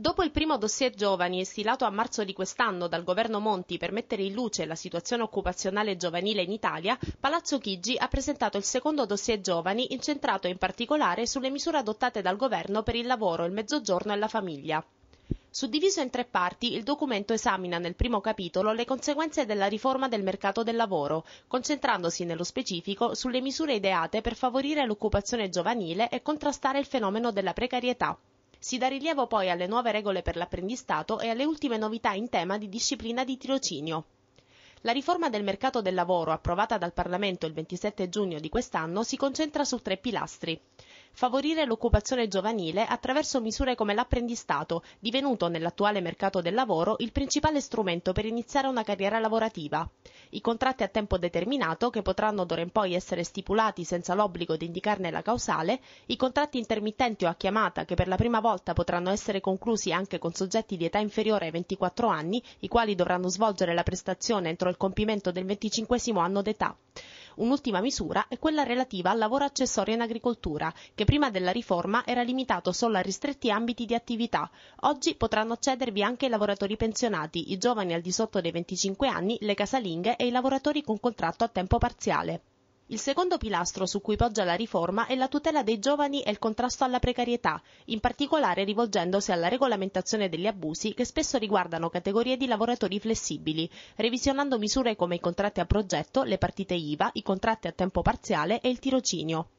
Dopo il primo dossier giovani stilato a marzo di quest'anno dal governo Monti per mettere in luce la situazione occupazionale giovanile in Italia, Palazzo Chigi ha presentato il secondo dossier giovani incentrato in particolare sulle misure adottate dal governo per il lavoro, il mezzogiorno e la famiglia. Suddiviso in tre parti, il documento esamina nel primo capitolo le conseguenze della riforma del mercato del lavoro, concentrandosi nello specifico sulle misure ideate per favorire l'occupazione giovanile e contrastare il fenomeno della precarietà. Si dà rilievo poi alle nuove regole per l'apprendistato e alle ultime novità in tema di disciplina di tirocinio. La riforma del mercato del lavoro approvata dal Parlamento il 27 giugno di quest'anno si concentra su tre pilastri. Favorire l'occupazione giovanile attraverso misure come l'apprendistato, divenuto nell'attuale mercato del lavoro il principale strumento per iniziare una carriera lavorativa. I contratti a tempo determinato, che potranno d'ora in poi essere stipulati senza l'obbligo di indicarne la causale, i contratti intermittenti o a chiamata, che per la prima volta potranno essere conclusi anche con soggetti di età inferiore ai 24 anni, i quali dovranno svolgere la prestazione entro il compimento del 25 anno d'età. Un'ultima misura è quella relativa al lavoro accessorio in agricoltura, che prima della riforma era limitato solo a ristretti ambiti di attività. Oggi potranno accedervi anche i lavoratori pensionati, i giovani al di sotto dei 25 anni, le casalinghe e i lavoratori con contratto a tempo parziale. Il secondo pilastro su cui poggia la riforma è la tutela dei giovani e il contrasto alla precarietà, in particolare rivolgendosi alla regolamentazione degli abusi che spesso riguardano categorie di lavoratori flessibili, revisionando misure come i contratti a progetto, le partite IVA, i contratti a tempo parziale e il tirocinio.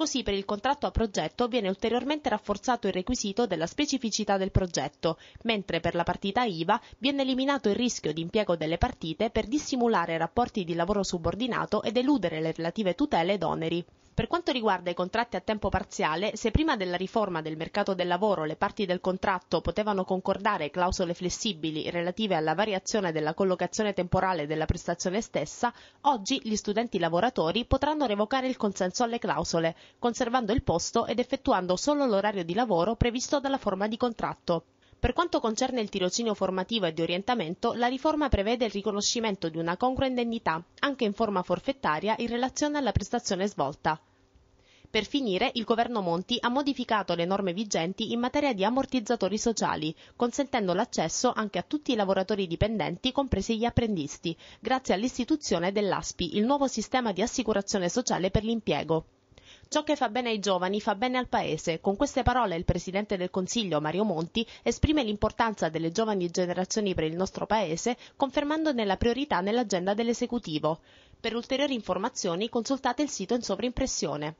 Così per il contratto a progetto viene ulteriormente rafforzato il requisito della specificità del progetto, mentre per la partita IVA viene eliminato il rischio di impiego delle partite per dissimulare rapporti di lavoro subordinato ed eludere le relative tutele ed oneri. Per quanto riguarda i contratti a tempo parziale, se prima della riforma del mercato del lavoro le parti del contratto potevano concordare clausole flessibili relative alla variazione della collocazione temporale della prestazione stessa, oggi gli studenti lavoratori potranno revocare il consenso alle clausole, conservando il posto ed effettuando solo l'orario di lavoro previsto dalla forma di contratto. Per quanto concerne il tirocinio formativo e di orientamento, la riforma prevede il riconoscimento di una congrua indennità, anche in forma forfettaria, in relazione alla prestazione svolta. Per finire, il governo Monti ha modificato le norme vigenti in materia di ammortizzatori sociali, consentendo l'accesso anche a tutti i lavoratori dipendenti, compresi gli apprendisti, grazie all'istituzione dell'ASPI, il nuovo sistema di assicurazione sociale per l'impiego. Ciò che fa bene ai giovani fa bene al Paese. Con queste parole il Presidente del Consiglio, Mario Monti, esprime l'importanza delle giovani generazioni per il nostro Paese, confermandone la priorità nell'agenda dell'esecutivo. Per ulteriori informazioni consultate il sito in sovrimpressione.